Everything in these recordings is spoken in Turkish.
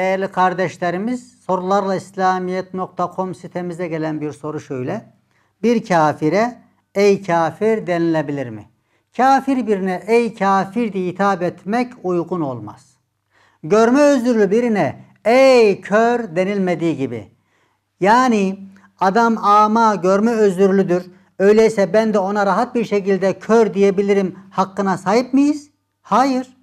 Değerli kardeşlerimiz sorularla İslamiyet.com sitemize gelen bir soru şöyle. Bir kafire ey kafir denilebilir mi? Kafir birine ey kafir diye hitap etmek uygun olmaz. Görme özürlü birine ey kör denilmediği gibi. Yani adam ama görme özürlüdür. Öyleyse ben de ona rahat bir şekilde kör diyebilirim hakkına sahip miyiz? Hayır.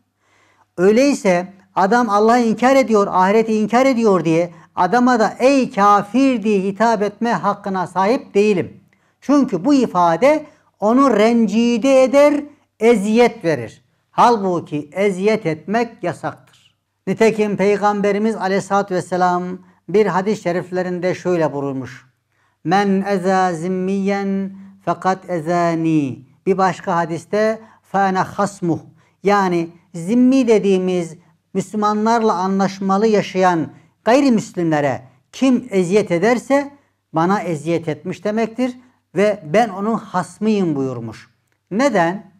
Öyleyse Adam Allah'ı inkar ediyor, ahireti inkar ediyor diye adama da ey kafir diye hitap etme hakkına sahip değilim. Çünkü bu ifade onu rencide eder, eziyet verir. Halbuki eziyet etmek yasaktır. Nitekim Peygamberimiz aleyhissalatü vesselam bir hadis-i şeriflerinde şöyle buyurmuş. Men eza zimmiyen fakat ezani. Bir başka hadiste fe hasmuh. Yani zimmi dediğimiz Müslümanlarla anlaşmalı yaşayan gayrimüslimlere kim eziyet ederse bana eziyet etmiş demektir ve ben onun hasmıyım buyurmuş. Neden?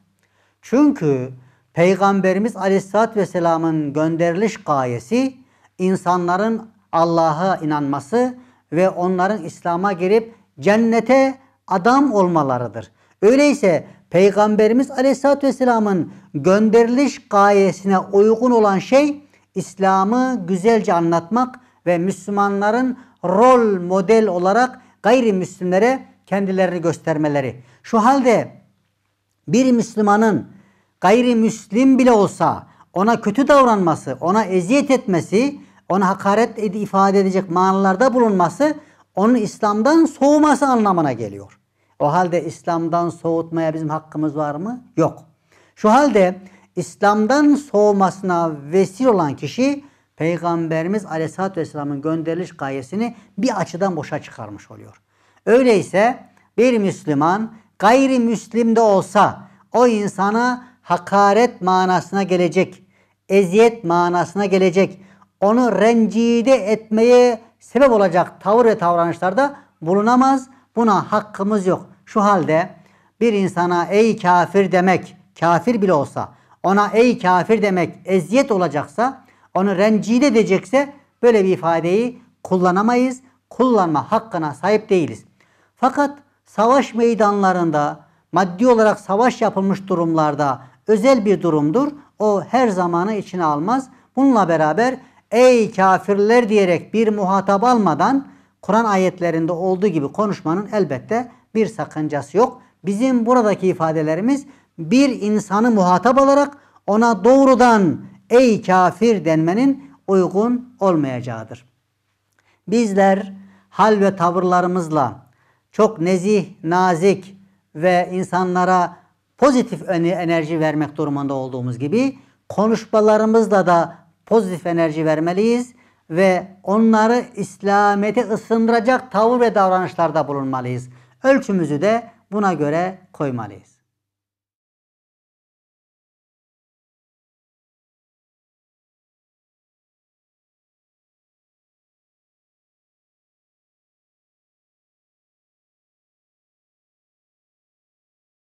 Çünkü Peygamberimiz Aleyhisselatü Vesselam'ın gönderiliş gayesi insanların Allah'a inanması ve onların İslam'a girip cennete adam olmalarıdır. Öyleyse Peygamberimiz Aleyhisselatü Vesselam'ın gönderiliş gayesine uygun olan şey İslam'ı güzelce anlatmak ve Müslümanların rol model olarak gayrimüslimlere kendilerini göstermeleri. Şu halde bir Müslümanın gayrimüslim bile olsa ona kötü davranması, ona eziyet etmesi, ona hakaret ed ifade edecek manalarda bulunması onun İslam'dan soğuması anlamına geliyor. O halde İslam'dan soğutmaya bizim hakkımız var mı? Yok. Şu halde İslam'dan soğumasına vesile olan kişi Peygamberimiz Aleyhisselatü Vesselam'ın gönderiliş gayesini bir açıdan boşa çıkarmış oluyor. Öyleyse bir Müslüman gayrimüslim de olsa o insana hakaret manasına gelecek, eziyet manasına gelecek, onu rencide etmeye sebep olacak tavır ve davranışlarda bulunamaz. Buna hakkımız yok. Şu halde bir insana ey kafir demek, kafir bile olsa ona ey kafir demek eziyet olacaksa onu rencide edecekse böyle bir ifadeyi kullanamayız. Kullanma hakkına sahip değiliz. Fakat savaş meydanlarında maddi olarak savaş yapılmış durumlarda özel bir durumdur. O her zamanı içine almaz. Bununla beraber ey kafirler diyerek bir muhatap almadan Kur'an ayetlerinde olduğu gibi konuşmanın elbette bir sakıncası yok. Bizim buradaki ifadelerimiz bir insanı muhatap alarak ona doğrudan ey kafir denmenin uygun olmayacağıdır. Bizler hal ve tavırlarımızla çok nezih, nazik ve insanlara pozitif enerji vermek durumunda olduğumuz gibi konuşmalarımızla da pozitif enerji vermeliyiz ve onları İslamiyet'e ısındıracak tavır ve davranışlarda bulunmalıyız. Ölçümüzü de buna göre koymalıyız.